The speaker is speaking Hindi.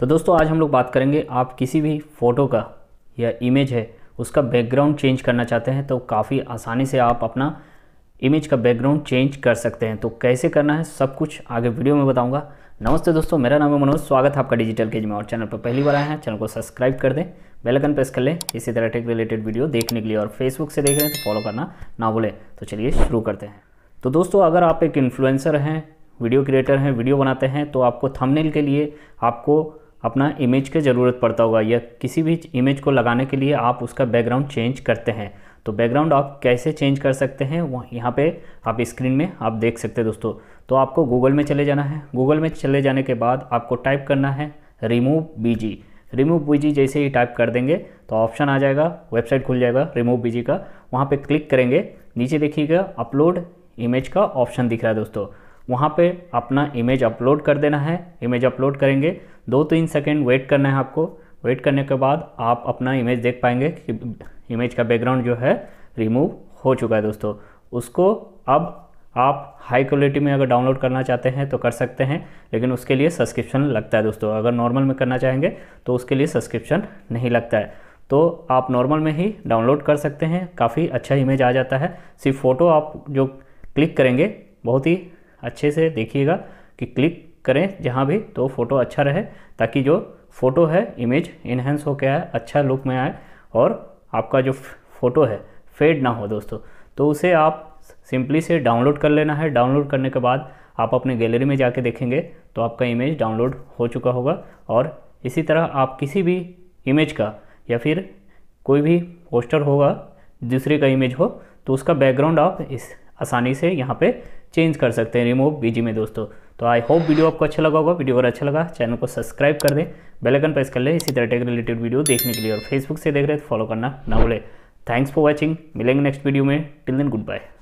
तो दोस्तों आज हम लोग बात करेंगे आप किसी भी फ़ोटो का या इमेज है उसका बैकग्राउंड चेंज करना चाहते हैं तो काफ़ी आसानी से आप अपना इमेज का बैकग्राउंड चेंज कर सकते हैं तो कैसे करना है सब कुछ आगे वीडियो में बताऊंगा नमस्ते दोस्तों मेरा नाम है मनोज स्वागत है आपका डिजिटल केज में और चैनल पर पहली बार आए हैं चैनल को सब्सक्राइब कर दें बेलकन प्रेस कर लें इसी तरह टेक रिलेटेड वीडियो देखने के लिए और फेसबुक से देख रहे हैं तो फॉलो करना ना भूलें तो चलिए शुरू करते हैं तो दोस्तों अगर आप एक इन्फ्लुएंसर हैं वीडियो क्रिएटर हैं वीडियो बनाते हैं तो आपको थमनेल के लिए आपको अपना इमेज की ज़रूरत पड़ता होगा या किसी भी इमेज को लगाने के लिए आप उसका बैकग्राउंड चेंज करते हैं तो बैकग्राउंड आप कैसे चेंज कर सकते हैं वह यहाँ पे आप स्क्रीन में आप देख सकते हैं दोस्तों तो आपको गूगल में चले जाना है गूगल में चले जाने के बाद आपको टाइप करना है रिमूव बीजी रिमूव बीजी जैसे ही टाइप कर देंगे तो ऑप्शन आ जाएगा वेबसाइट खुल जाएगा रिमूव बीजी का वहाँ पर क्लिक करेंगे नीचे देखिएगा अपलोड इमेज का ऑप्शन दिख रहा है दोस्तों वहाँ पर अपना इमेज अपलोड कर देना है इमेज अपलोड करेंगे दो तीन सेकेंड वेट करना है आपको वेट करने के बाद आप अपना इमेज देख पाएंगे कि इमेज का बैकग्राउंड जो है रिमूव हो चुका है दोस्तों उसको अब आप हाई क्वालिटी में अगर डाउनलोड करना चाहते हैं तो कर सकते हैं लेकिन उसके लिए सब्सक्रिप्शन लगता है दोस्तों अगर नॉर्मल में करना चाहेंगे तो उसके लिए सब्सक्रिप्शन नहीं लगता है तो आप नॉर्मल में ही डाउनलोड कर सकते हैं काफ़ी अच्छा इमेज आ जाता है सिर्फ फ़ोटो आप जो क्लिक करेंगे बहुत ही अच्छे से देखिएगा कि क्लिक करें जहाँ भी तो फ़ोटो अच्छा रहे ताकि जो फ़ोटो है इमेज इन्हेंस हो गया है अच्छा लुक में आए और आपका जो फ़ोटो है फेड ना हो दोस्तों तो उसे आप सिंपली से डाउनलोड कर लेना है डाउनलोड करने के बाद आप अपने गैलरी में जाके देखेंगे तो आपका इमेज डाउनलोड हो चुका होगा और इसी तरह आप किसी भी इमेज का या फिर कोई भी पोस्टर होगा दूसरे का इमेज हो तो उसका बैकग्राउंड आप इस आसानी से यहाँ पे चेंज कर सकते हैं रिमूव बीजी में दोस्तों तो आई होप वीडियो आपको अच्छा लगा होगा वीडियो अगर अच्छा लगा चैनल को सब्सक्राइब कर दें बेलकन प्रेस कर लें इसी तरह टेक रिलेटेड वीडियो देखने के लिए और फेसबुक से देख रहे हैं तो फॉलो करना ना भूलें थैंक्स फॉर वॉचिंग मिलेंगे नेक्स्ट वीडियो में टिल दिन गुड बाय